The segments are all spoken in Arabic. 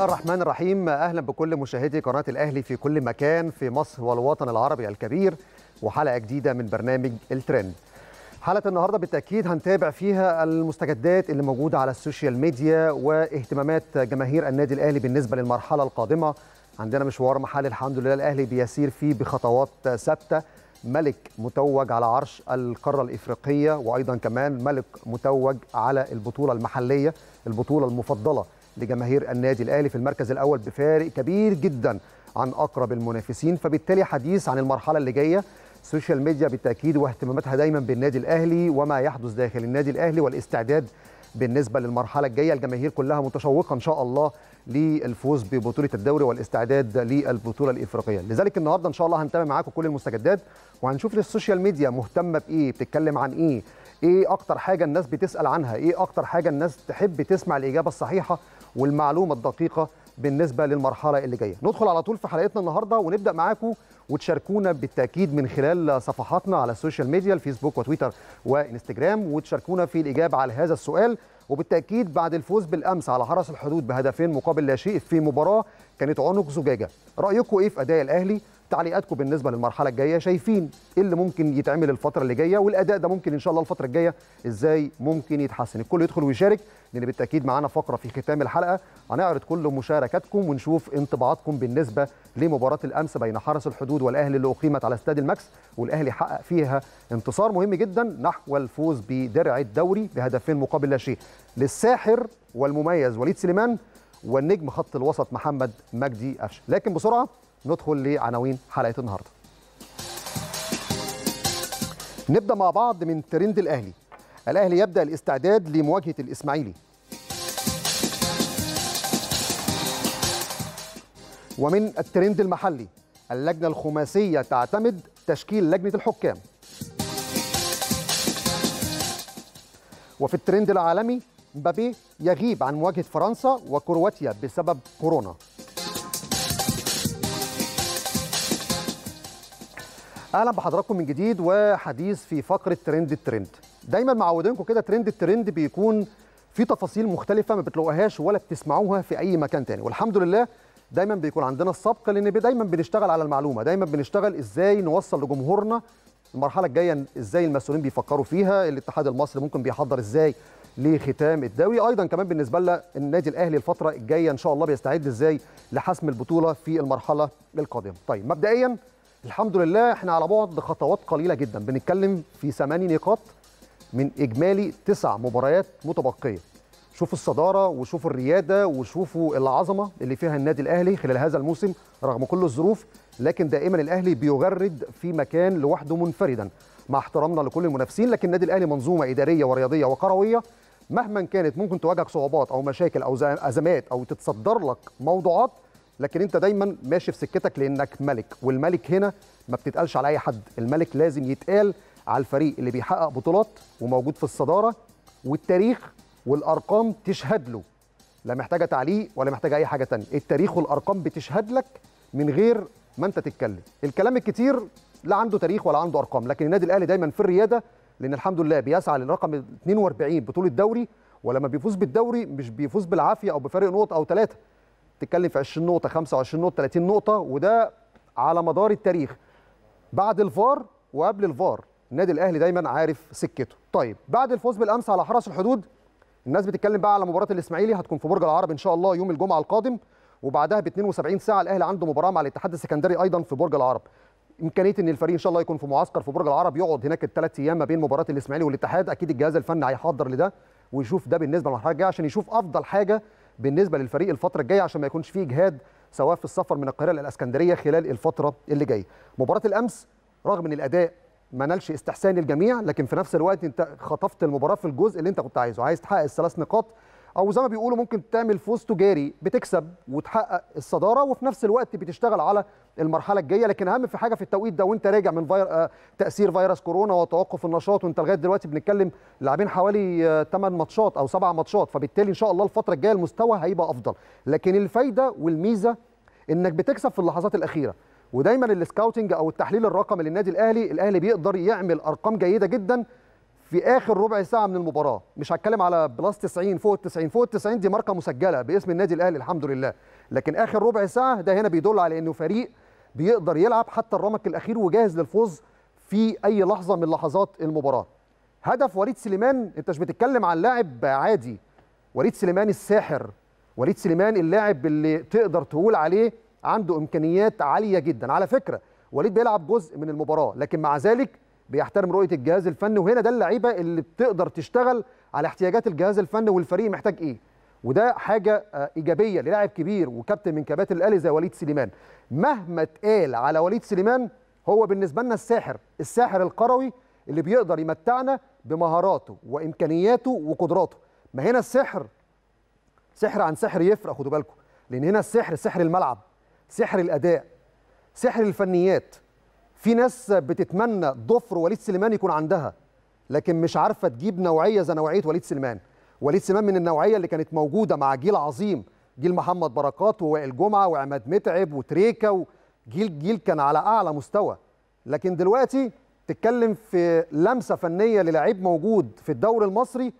الرحمن الرحيم اهلا بكل مشاهدي قناه الاهلي في كل مكان في مصر والوطن العربي الكبير وحلقه جديده من برنامج الترند حلقه النهارده بالتاكيد هنتابع فيها المستجدات اللي موجوده على السوشيال ميديا واهتمامات جماهير النادي الاهلي بالنسبه للمرحله القادمه عندنا مشوار محلي الحمد لله الاهلي بيسير فيه بخطوات ثابته ملك متوج على عرش القاره الافريقيه وايضا كمان ملك متوج على البطوله المحليه البطوله المفضله لجماهير النادي الاهلي في المركز الاول بفارق كبير جدا عن اقرب المنافسين فبالتالي حديث عن المرحله اللي جايه السوشيال ميديا بالتاكيد واهتماماتها دايما بالنادي الاهلي وما يحدث داخل النادي الاهلي والاستعداد بالنسبه للمرحله الجايه الجماهير كلها متشوقه ان شاء الله للفوز ببطوله الدوري والاستعداد للبطوله الافريقيه لذلك النهارده ان شاء الله هنتابع معاكم كل المستجدات وهنشوف السوشيال ميديا مهتمه بايه بتتكلم عن ايه ايه اكتر حاجه الناس بتسال عنها ايه اكتر حاجه الناس تحب تسمع الاجابه الصحيحه والمعلومه الدقيقه بالنسبه للمرحله اللي جايه ندخل على طول في حلقتنا النهارده ونبدا معاكم وتشاركونا بالتاكيد من خلال صفحاتنا على السوشيال ميديا الفيسبوك وتويتر وانستجرام وتشاركونا في الاجابه على هذا السؤال وبالتاكيد بعد الفوز بالامس على حرس الحدود بهدفين مقابل لا شيء في مباراه كانت عنق زجاجه رايكم ايه في اداء الاهلي تعليقاتكم بالنسبه للمرحله الجايه شايفين ايه اللي ممكن يتعمل الفتره اللي جايه والاداء ده ممكن ان شاء الله الفتره الجايه ازاي ممكن يتحسن الكل يدخل ويشارك لان بالتاكيد معانا فقره في ختام الحلقه هنعرض كل مشاركاتكم ونشوف انطباعاتكم بالنسبه لمباراه الامس بين حرس الحدود والاهلي اللي اقيمت على استاد الماكس والاهلي حقق فيها انتصار مهم جدا نحو الفوز بدرع الدوري بهدفين مقابل لا شيء للساحر والمميز وليد سليمان والنجم خط الوسط محمد مجدي قفشه لكن بسرعه ندخل لعناوين حلقه النهارده نبدا مع بعض من ترند الاهلي الاهلي يبدا الاستعداد لمواجهه الاسماعيلي ومن الترند المحلي اللجنه الخماسيه تعتمد تشكيل لجنه الحكام وفي الترند العالمي مبابي يغيب عن مواجهه فرنسا وكرواتيا بسبب كورونا اهلا بحضراتكم من جديد وحديث في فقره ترند الترند دايما معودينكم كده ترند الترند بيكون في تفاصيل مختلفه ما بتلاقوهاش ولا بتسمعوها في اي مكان تاني والحمد لله دايما بيكون عندنا السبق لان دايما بنشتغل على المعلومه دايما بنشتغل ازاي نوصل لجمهورنا المرحله الجايه ازاي المسؤولين بيفكروا فيها الاتحاد المصري ممكن بيحضر ازاي لختام الدوري ايضا كمان بالنسبه لنا النادي الاهلي الفتره الجايه ان شاء الله بيستعد ازاي لحسم البطوله في المرحله القادمه طيب مبدئيا الحمد لله احنا على بعد خطوات قليله جدا بنتكلم في 8 نقاط من اجمالي تسع مباريات متبقيه شوفوا الصداره وشوفوا الرياده وشوفوا العظمه اللي فيها النادي الاهلي خلال هذا الموسم رغم كل الظروف لكن دائما الاهلي بيغرد في مكان لوحده منفردا مع احترامنا لكل المنافسين لكن النادي الاهلي منظومه اداريه ورياضيه وكرويه مهما كانت ممكن تواجهك صعوبات او مشاكل او ازمات او تتصدر لك موضوعات لكن انت دايما ماشي في سكتك لانك ملك والملك هنا ما بتتقالش على اي حد الملك لازم يتقال على الفريق اللي بيحقق بطولات وموجود في الصداره والتاريخ والارقام تشهد له لا محتاجه تعليق ولا محتاجه اي حاجه تانية التاريخ والارقام بتشهد لك من غير ما انت تتكلم الكلام الكتير لا عنده تاريخ ولا عنده ارقام لكن النادي الاهلي دايما في الرياده لان الحمد لله بيسعى للرقم 42 بطوله دوري ولما بيفوز بالدوري مش بيفوز بالعافيه او بفارق نقط او ثلاثه تتكلم في 20 نقطه 25 نقطه 30 نقطه وده على مدار التاريخ بعد الفار وقبل الفار النادي الاهلي دايما عارف سكته طيب بعد الفوز بالامس على حرس الحدود الناس بتتكلم بقى على مباراه الاسماعيلي هتكون في برج العرب ان شاء الله يوم الجمعه القادم وبعدها ب 72 ساعه الاهلي عنده مباراه مع الاتحاد السكندري ايضا في برج العرب امكانيه ان الفريق ان شاء الله يكون في معسكر في برج العرب يقعد هناك الثلاث ايام ما بين مباراه الاسماعيلي والاتحاد اكيد الجهاز الفني هيحضر لده ويشوف ده بالنسبه للمرحله عشان يشوف افضل حاجه بالنسبه للفريق الفتره الجايه عشان ما يكونش فيه اجهاد سواء في السفر من القاهره للاسكندريه خلال الفتره اللي جايه مباراه الامس رغم ان الاداء ما نالش استحسان الجميع لكن في نفس الوقت انت خطفت المباراه في الجزء اللي انت كنت عايزه عايز تحقق الثلاث نقاط او زي ما بيقولوا ممكن تعمل فوز تجاري بتكسب وتحقق الصداره وفي نفس الوقت بتشتغل على المرحله الجايه لكن اهم في حاجه في التوقيت ده وانت راجع من فير... آه، تاثير فيروس كورونا وتوقف النشاط وانت لغايه دلوقتي بنتكلم لاعبين حوالي 8 آه، ماتشات او 7 ماتشات فبالتالي ان شاء الله الفتره الجايه المستوى هيبقى افضل لكن الفايده والميزه انك بتكسب في اللحظات الاخيره ودايما السكاوتنج او التحليل الرقمي للنادي الاهلي الاهلي بيقدر يعمل ارقام جيده جدا في اخر ربع ساعه من المباراه مش هتكلم على بلس 90 فوق ال 90 فوق ال 90 دي ماركه مسجله باسم النادي الاهلي الحمد لله لكن اخر ربع ساعه ده هنا بيدل على انه فريق بيقدر يلعب حتى الرمق الاخير وجاهز للفوز في اي لحظه من لحظات المباراه هدف وليد سليمان انت مش بتتكلم عن لاعب عادي وليد سليمان الساحر وليد سليمان اللاعب اللي تقدر تقول عليه عنده امكانيات عاليه جدا على فكره وليد بيلعب جزء من المباراه لكن مع ذلك بيحترم رؤيه الجهاز الفني وهنا ده اللعيبه اللي بتقدر تشتغل على احتياجات الجهاز الفني والفريق محتاج ايه وده حاجه آه، ايجابيه للاعب كبير وكابتن من كباتن الاهلي زي وليد سليمان مهما اتقال على وليد سليمان هو بالنسبه لنا الساحر الساحر القروي اللي بيقدر يمتعنا بمهاراته وامكانياته وقدراته ما هنا السحر سحر عن سحر يفرق خدوا بالكم لان هنا السحر سحر الملعب سحر الاداء سحر الفنيات في ناس بتتمنى ضفر وليد سليمان يكون عندها لكن مش عارفه تجيب نوعيه زي نوعيه وليد سليمان وليد سليمان من النوعيه اللي كانت موجوده مع جيل عظيم جيل محمد بركات ووائل جمعه وعماد متعب وتريكا جيل جيل كان على اعلى مستوى لكن دلوقتي تتكلم في لمسه فنيه للاعيب موجود في الدوري المصري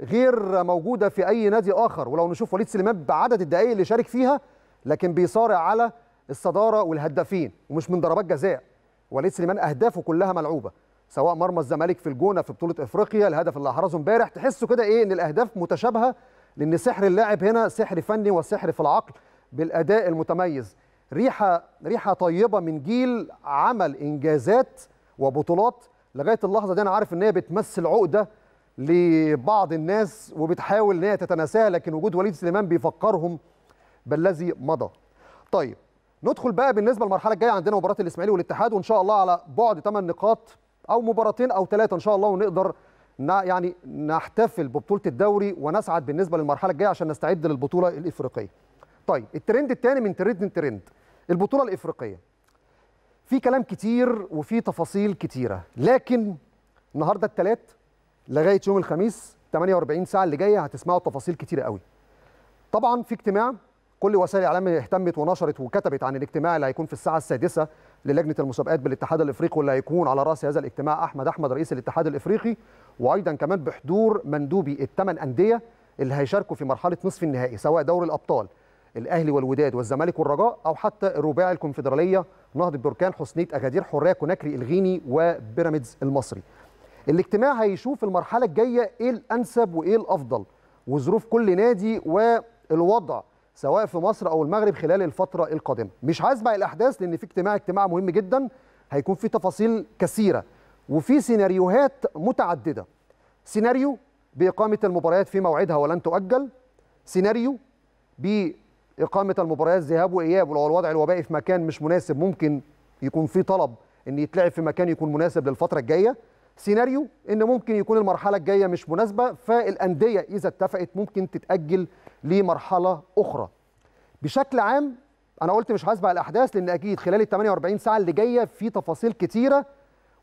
غير موجوده في اي نادي اخر ولو نشوف وليد سليمان بعدد الدقائق اللي شارك فيها لكن بيصارع على الصداره والهدافين ومش من ضربات جزاء وليد سليمان اهدافه كلها ملعوبه سواء مرمى الزمالك في الجونه في بطوله افريقيا الهدف اللي احرزه امبارح تحسه كده ايه ان الاهداف متشابهه لان سحر اللاعب هنا سحر فني وسحر في العقل بالاداء المتميز ريحه ريحه طيبه من جيل عمل انجازات وبطولات لغايه اللحظه دي انا عارف ان هي بتمثل عقده لبعض الناس وبتحاول ان هي تتناساها لكن وجود وليد سليمان بيفكرهم بالذي مضى. طيب ندخل بقى بالنسبه للمرحله الجايه عندنا مباراه الاسماعيلي والاتحاد وان شاء الله على بعد 8 نقاط او مباراتين او ثلاثه ان شاء الله ونقدر يعني نحتفل ببطوله الدوري ونسعد بالنسبه للمرحله الجايه عشان نستعد للبطوله الافريقيه. طيب الترند الثاني من ترند ترند البطوله الافريقيه. في كلام كتير وفي تفاصيل كتيره لكن النهارده الثلاث لغايه يوم الخميس 48 ساعه اللي جايه هتسمعوا تفاصيل كتيره قوي. طبعا في اجتماع كل وسائل الاعلام اهتمت ونشرت وكتبت عن الاجتماع اللي هيكون في الساعه السادسه للجنه المسابقات بالاتحاد الافريقي واللي هيكون على راس هذا الاجتماع احمد احمد رئيس الاتحاد الافريقي وايضا كمان بحضور مندوبي الثمان انديه اللي هيشاركوا في مرحله نصف النهائي سواء دوري الابطال الاهلي والوداد والزمالك والرجاء او حتى الرباعي الكونفدراليه نهضه بركان حسنيه اغادير حريه كوناكري الغيني وبيراميدز المصري. الاجتماع هيشوف المرحله الجايه ايه الانسب وايه الافضل وظروف كل نادي والوضع سواء في مصر او المغرب خلال الفتره القادمه مش عايز بقى الاحداث لان في اجتماع اجتماع مهم جدا هيكون فيه تفاصيل كثيره وفي سيناريوهات متعدده سيناريو باقامه المباريات في موعدها ولن تؤجل سيناريو باقامه المباريات ذهاب واياب ولو الوضع الوبائي في مكان مش مناسب ممكن يكون في طلب ان يتلعب في مكان يكون مناسب للفتره الجايه سيناريو ان ممكن يكون المرحله الجايه مش مناسبه فالانديه اذا اتفقت ممكن تتاجل لمرحله اخرى بشكل عام انا قلت مش هسبق الاحداث لان اكيد خلال ال 48 ساعه اللي جايه في تفاصيل كتيره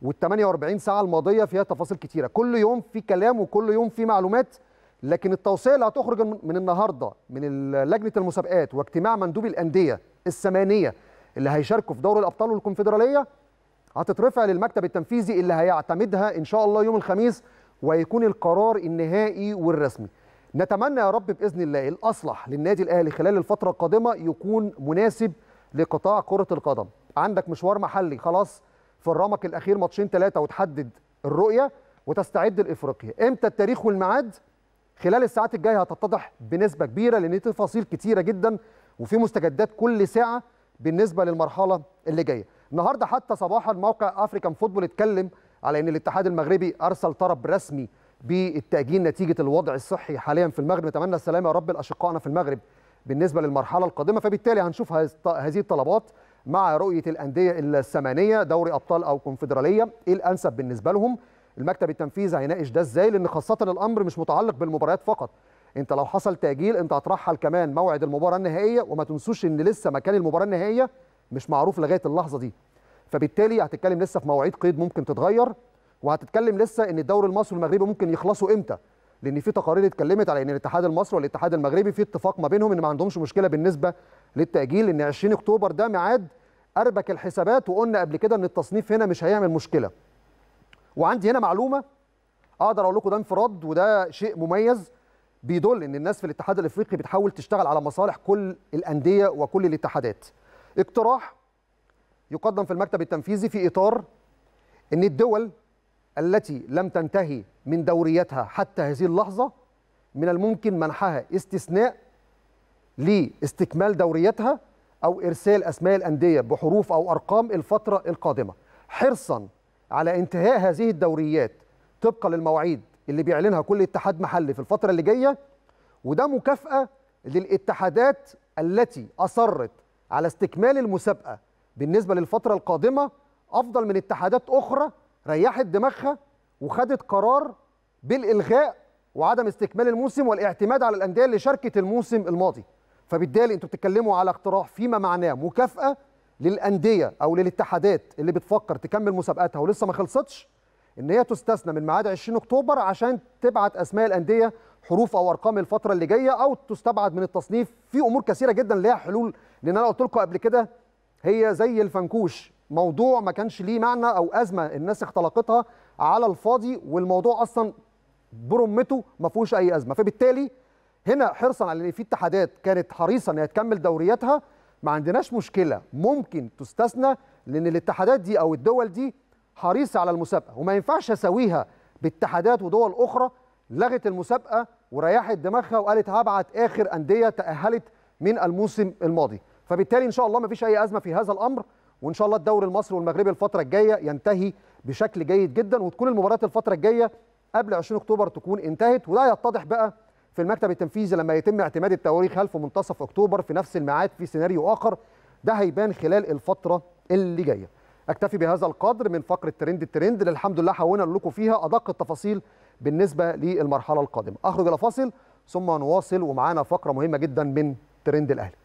وال 48 ساعه الماضيه فيها تفاصيل كتيره كل يوم في كلام وكل يوم في معلومات لكن التوصيه اللي هتخرج من النهارده من لجنه المسابقات واجتماع مندوبي الانديه الثمانيه اللي هيشاركوا في دوري الابطال والكونفدراليه هتترفع للمكتب التنفيذي اللي هيعتمدها ان شاء الله يوم الخميس ويكون القرار النهائي والرسمي نتمنى يا رب باذن الله الاصلح للنادي الاهلي خلال الفتره القادمه يكون مناسب لقطاع كره القدم عندك مشوار محلي خلاص في الرمق الاخير ماتشين ثلاثه وتحدد الرؤيه وتستعد لافريقيا امتى التاريخ والميعاد خلال الساعات الجايه هتتضح بنسبه كبيره لان تفاصيل كتيره جدا وفي مستجدات كل ساعه بالنسبه للمرحله اللي جايه النهارده حتى صباحا موقع افريكان فوتبول اتكلم على ان الاتحاد المغربي ارسل طرب رسمي بالتأجيل نتيجة الوضع الصحي حاليا في المغرب نتمنى السلامة يا رب لأشقائنا في المغرب بالنسبة للمرحلة القادمة فبالتالي هنشوف هذه الطلبات مع رؤية الأندية الثمانية دوري أبطال أو كونفدرالية إيه الأنسب بالنسبة لهم المكتب التنفيذي هيناقش ده إزاي لأن خاصة الأمر مش متعلق بالمباريات فقط أنت لو حصل تأجيل أنت هترحل كمان موعد المباراة النهائية وما تنسوش إن لسه مكان المباراة النهائية مش معروف لغاية اللحظة دي فبالتالي هتتكلم لسه في مواعيد قيد ممكن تتغير وهتتكلم لسه ان الدوري المصري والمغربي ممكن يخلصوا امتى لان في تقارير اتكلمت على ان الاتحاد المصري والاتحاد المغربي في اتفاق ما بينهم ان ما عندهمش مشكله بالنسبه للتاجيل ان 20 اكتوبر ده ميعاد اربك الحسابات وقلنا قبل كده ان التصنيف هنا مش هيعمل مشكله وعندي هنا معلومه اقدر اقول لكم ده انفراد وده شيء مميز بيدل ان الناس في الاتحاد الافريقي بتحاول تشتغل على مصالح كل الانديه وكل الاتحادات اقتراح يقدم في المكتب التنفيذي في اطار ان الدول التي لم تنتهي من دوريتها حتى هذه اللحظة من الممكن منحها استثناء لاستكمال دوريتها أو إرسال أسماء الأندية بحروف أو أرقام الفترة القادمة حرصا على انتهاء هذه الدوريات طبقا للمواعيد اللي بيعلنها كل اتحاد محلي في الفترة اللي جاية وده مكافأة للاتحادات التي أصرت على استكمال المسابقة بالنسبة للفترة القادمة أفضل من اتحادات أخرى ريحت دماغها وخدت قرار بالالغاء وعدم استكمال الموسم والاعتماد على الانديه اللي شاركت الموسم الماضي فبالتالي انتوا بتتكلموا على اقتراح فيما معناه مكافاه للانديه او للاتحادات اللي بتفكر تكمل مسابقاتها ولسه ما خلصتش ان هي تستثنى من ميعاد 20 اكتوبر عشان تبعت اسماء الانديه حروف او ارقام الفتره اللي جايه او تستبعد من التصنيف في امور كثيره جدا ليها حلول لان انا قلت لكم قبل كده هي زي الفنكوش موضوع ما كانش ليه معنى او ازمه الناس اختلقتها على الفاضي والموضوع اصلا برمته ما فيهوش اي ازمه فبالتالي هنا حرصا على ان في اتحادات كانت حريصه انها تكمل دورياتها ما عندناش مشكله ممكن تستثنى لان الاتحادات دي او الدول دي حريصه على المسابقه وما ينفعش اسويها باتحادات ودول اخرى لغت المسابقه وريحت دماغها وقالت هبعت اخر انديه تاهلت من الموسم الماضي فبالتالي ان شاء الله ما فيش اي ازمه في هذا الامر وان شاء الله الدوري المصري والمغربي الفتره الجايه ينتهي بشكل جيد جدا وتكون المباريات الفتره الجايه قبل 20 اكتوبر تكون انتهت وده يتضح بقى في المكتب التنفيذي لما يتم اعتماد التواريخ هل في منتصف اكتوبر في نفس الميعاد في سيناريو اخر ده هيبان خلال الفتره اللي جايه اكتفي بهذا القدر من فقره ترند الترند اللي الحمد لله حاولنا لكم فيها ادق التفاصيل بالنسبه للمرحله القادمه اخرج الى فاصل ثم نواصل ومعانا فقره مهمه جدا من ترند الاهلي